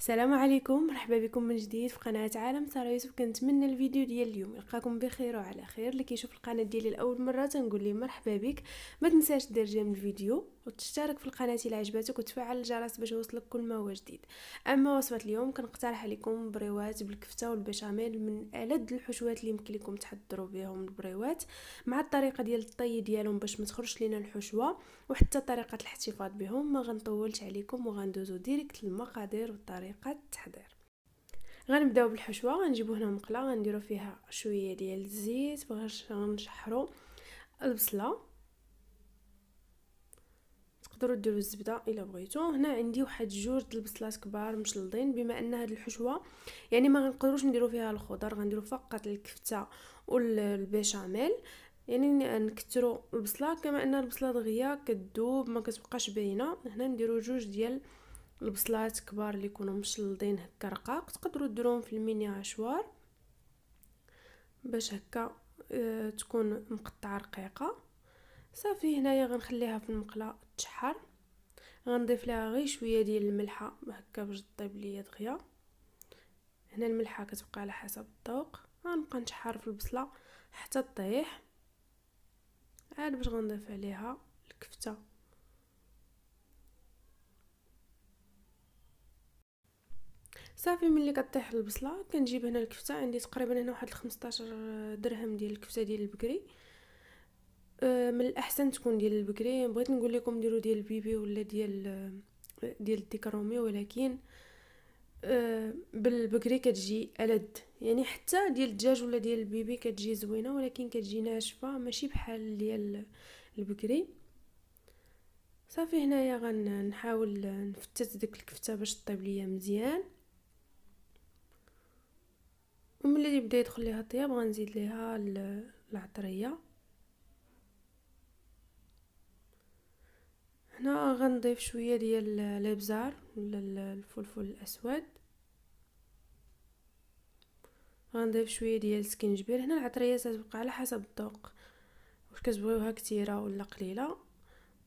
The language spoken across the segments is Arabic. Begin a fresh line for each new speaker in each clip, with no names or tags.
السلام عليكم مرحبا بكم من جديد في قناه عالم ساره يوسف كنتمنى الفيديو ديال اليوم يلقاكم بخير وعلى خير اللي كيشوف القناه ديالي لاول مره تنقول لي مرحبا بك ما تنساش دير جيم الفيديو وتشترك في القناة إلى عجبتك وتفعل الجرس باش يوصلك كل ما هو جديد أما وصفة اليوم كنقترح عليكم بريوات بالكفتة والبشاميل من ألد الحشوات اللي يمكن لكم تحضروا بهم البريوات مع الطريقة ديال الطي ديالهم باش ما تخرج لينا الحشوة وحتى طريقة الاحتفاظ بهم ما غنطولش عليكم وغندوزو ديريكت للمقادير وطريقة التحضير غنبداو بالحشوه غنجيبو هنا مقله غنديرو فيها شويه ديال الزيت باش غنشحرو البصله تقدروا ديروا الزبده الا بغيتو هنا عندي واحد جوج د البصلات كبار مشلضين بما ان هاد الحشوه يعني ما غنقدروش نديرو فيها الخضر غنديرو فقط الكفته والبيشاميل يعني نكثروا البصله كما ان البصله دغيا كتذوب ما كتبقاش باينه هنا نديرو جوج ديال البصلات كبار اللي يكونوا مشلضين هكا رقاق تقدروا ديروهم في الميني عشوار باش هكا آه، تكون مقطعه رقيقه صافي هنايا غنخليها في المقله تشحر غنضيف لها غير شويه ديال الملحه هكا باش طيب ليا دغيا هنا الملحه كتبقى على حسب الذوق غنبقى نشحر في البصله حتى تطيح عاد باش غنضيف عليها الكفته صافي ملي كطيح البصله كنجيب هنا الكفته عندي تقريبا هنا واحد 15 درهم ديال الكفته ديال البكري آه، من الاحسن تكون ديال البكري بغيت نقول لكم ديروا ديال البيبي ولا ديال آه، ديال الديك الرومي ولكن آه، بالبكري كتجي ألد يعني حتى ديال الدجاج ولا ديال البيبي كتجي زوينه ولكن كتجي ناشفه ماشي بحال ديال البكري صافي هنايا غنحاول نفتت ديك الكفته باش طيب ليا مزيان وملي يبدا يدخل ليها الطياب غنزيد ليها العطريه هنا غنضيف شويه ديال الابزار ولا الفلفل الاسود غنضيف شويه ديال السكنجبير هنا العطريه تتبقى على حسب الذوق واش كتبغيوها كثيره ولا قليله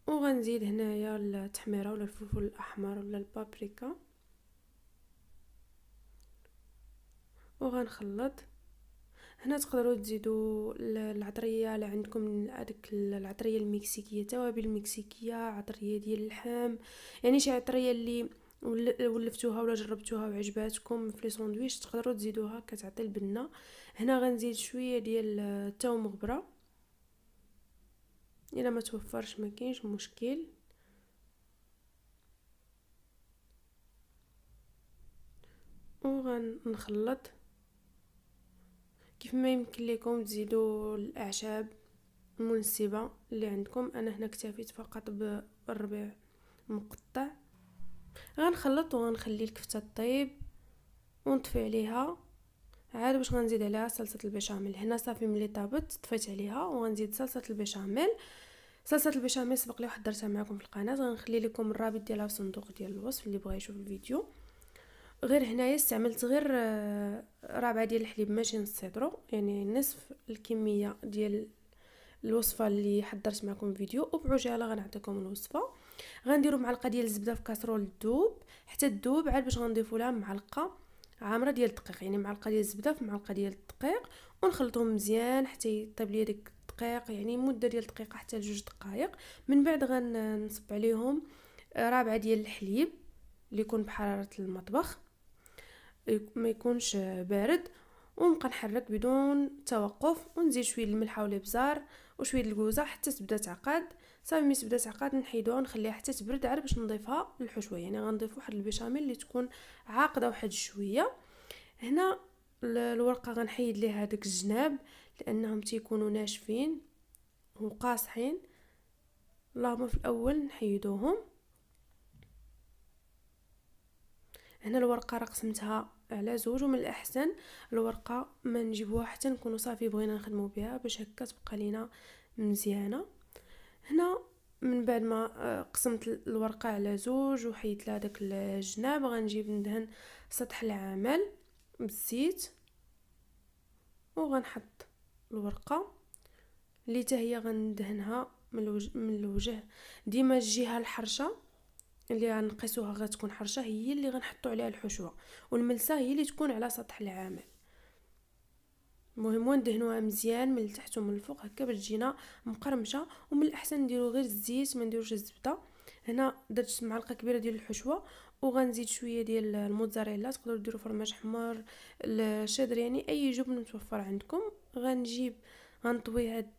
وغنزيد هنايا التحميره ولا الفلفل الاحمر ولا البابريكا وغنخلط هنا تقدروا تزيدوا العطريه اللي عندكم هذيك العطريه المكسيكيه توابل مكسيكيه عطريه ديال اللحم يعني شي عطريه اللي ولفتوها ولا جربتوها وعجباتكم في لي ساندويتش تقدروا تزيدوها كتعطي البنه هنا غنزيد شويه ديال التاو مغبره الا ما توفرش ما كاينش مشكل وغنخلط كيف ما يمكن لكم تزيدوا الاعشاب المنسبه اللي عندكم انا هنا اكتفيت فقط بالربيع مقطع غنخلط وغنخلي الكفته طيب ونطفي عليها عاد باش غنزيد عليها صلصه البشاميل هنا صافي ملي طابت طفيت عليها وغنزيد صلصه البشاميل صلصه البشاميل سبق لي واحد درتها معكم في القناه غنخلي لكم الرابط ديالها في صندوق ديال الوصف اللي بغى يشوف الفيديو غير هنايا استعملت غير آه، رابعه ديال الحليب ماشي نص سيترو يعني نصف الكميه ديال الوصفه اللي حضرت معكم فيديو وبعجاله غنعطيكم الوصفه غنديروا معلقه ديال الزبده في كاسرول تذوب حتى تذوب عاد باش غنضيفوا لها معلقه عامره ديال الدقيق يعني معلقه ديال الزبده في معلقه ديال الدقيق ونخلطهم مزيان حتى يطيب ليا داك الدقيق يعني مده ديال دقيقه حتى لجوج دقائق من بعد غنصب عليهم آه، رابعه ديال الحليب اللي يكون بحراره المطبخ ما يكونش بارد ونبقى نحرك بدون توقف ونزيد شويه الملح والابزار وشويه الكوزه حتى تبدا تعقد صافي ملي تبدا تعقد نحيدوها نخليها حتى تبرد عاد باش نضيفها للحشوه يعني غنضيف واحد البيشاميل اللي تكون عاقده واحد شويه هنا الورقه غنحيد ليها داك الجناب لانهم تيكونوا ناشفين وقاصحين اللهم في الاول نحيدوهم هنا الورقه راه قسمتها على زوج ومن الاحسن الورقه ما نجيبوها حتى نكونوا صافي بغينا نخدموا بها باش هكا تبقى لينا مزيانه هنا من بعد ما آه، قسمت الورقه على زوج وحيدت لها داك الجناب غنجيب ندهن سطح العمل بالزيت وغنحط الورقه اللي حتى هي غندهنها من الوجه, من الوجه ديما الجهه الحرشه اللي غنقيسوها غتكون حرشه هي اللي غنحطو عليها الحشوه والملسه هي اللي تكون على سطح العامل المهم وندهنوها مزيان من التحت ومن الفوق هكا باش تجينا مقرمشه ومن الاحسن نديرو غير الزيت ما نديروش الزبده هنا درت معلقه كبيره ديال الحشوه وغنزيد شويه ديال الموتزاريلا تقدروا ديروا فرماج حمر الشادر يعني اي جبن متوفر عندكم غنجيب غنطوي هاد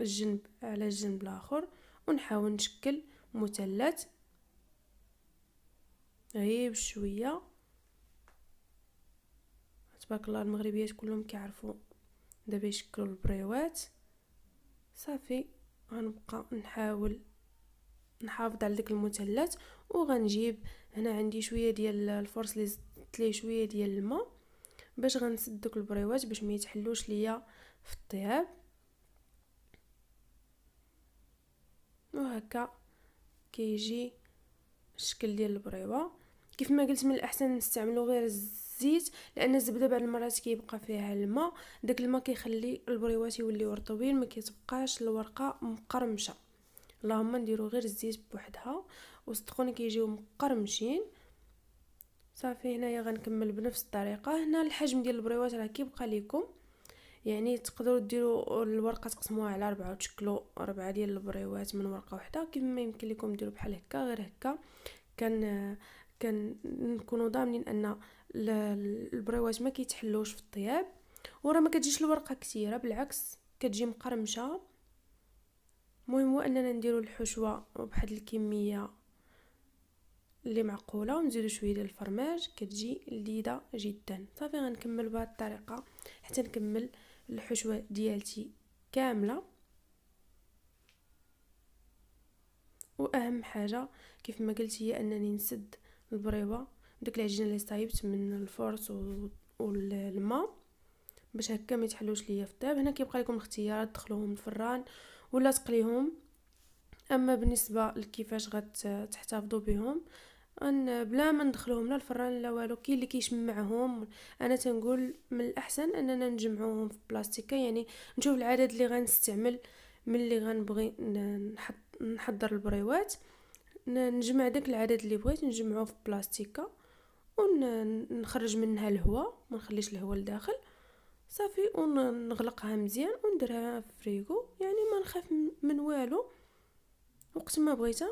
الجنب على الجنب الاخر ونحاول نشكل مثلث هي بشويه تبارك الله المغربيات كلهم كيعرفوا دابا يشكلوا البريوات صافي غنبقى نحاول نحافظ على داك المثلث وغنجيب هنا عندي شويه ديال الفرص اللي زدت ليه شويه ديال الماء باش غنسد دوك البريوات باش ما يتحلوش ليا في الطياب وهكا كيجي الشكل ديال البريوه كيف ما قلت من الاحسن نستعملو غير الزيت لان الزبده بعض المرات كيبقى فيها الماء داك الماء كيخلي البريوات يوليو رطوبين ما كيتبقاش الورقه مقرمشه اللهم نديرو غير الزيت بوحدها وصدقوني كيجيو مقرمشين صافي هنايا غنكمل بنفس الطريقه هنا الحجم ديال البريوات راه كيبقى ليكم يعني تقدروا ديروا الورقه تقسموها على ربعة وتشكلوا ربعة ديال البريوات من ورقه واحده كيف ما يمكن لكم ديروا بحال هكا غير هكا كان كنكونوا ضامنين ان البريوات ما كيتحلوش في الطياب ورا ما كتجيش الورقه كثيره بالعكس كتجي مقرمشه المهم هو اننا نديرو الحشوه بواحد الكميه اللي معقوله ونزيدوا شويه ديال الفرماج كتجي لذيذه جدا صافي غنكمل بهذه الطريقه حتى نكمل الحشوه ديالتي كامله واهم حاجه كيف ما قلت هي انني نسد البريوه داك العجينه اللي صايبت من الفرص والماء باش هكا ما يتحلوش ليا في الطياب هنا كيبقى لكم الاختيار تدخلوهم الفران ولا تقليهم اما بالنسبه لكيفاش غتحتفظوا بهم ان بلا ما ندخلوهم لا الفران لا والو كاين اللي كيشمعهم انا تنقول من الاحسن اننا نجمعوهم في بلاستيكه يعني نشوف العدد اللي غنستعمل من اللي غنبغي نحضر البريوات نجمع داك العدد اللي بغيت نجمعه في بلاستيكه ونخرج منها الهواء ما نخليش الهواء لداخل صافي ونغلقها مزيان ونديرها في الفريغو يعني ما نخاف من والو وقت ما بغيتها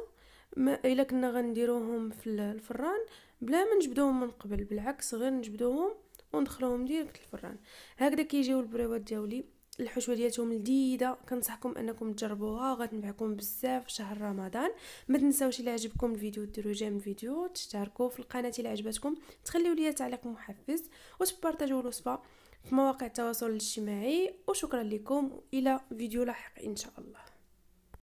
ما الا كنا غنديروهم في الفران بلا ما نجبدوهم من قبل بالعكس غير نجبدوهم وندخلوهم ديريكت الفران هكذا كيجيو البريوات ديالي الحشوه ديالتهم لذيذه كنصحكم انكم تجربوها غتنفعكم بزاف في شهر رمضان ما تنساوش الا عجبكم الفيديو ديروا جيم الفيديو تشتركوا في القناه الا عجبتكم تخليو ليا تعليق محفز وتبارطاجيو الوصفه في مواقع التواصل الاجتماعي وشكرا لكم الى فيديو لاحق ان شاء الله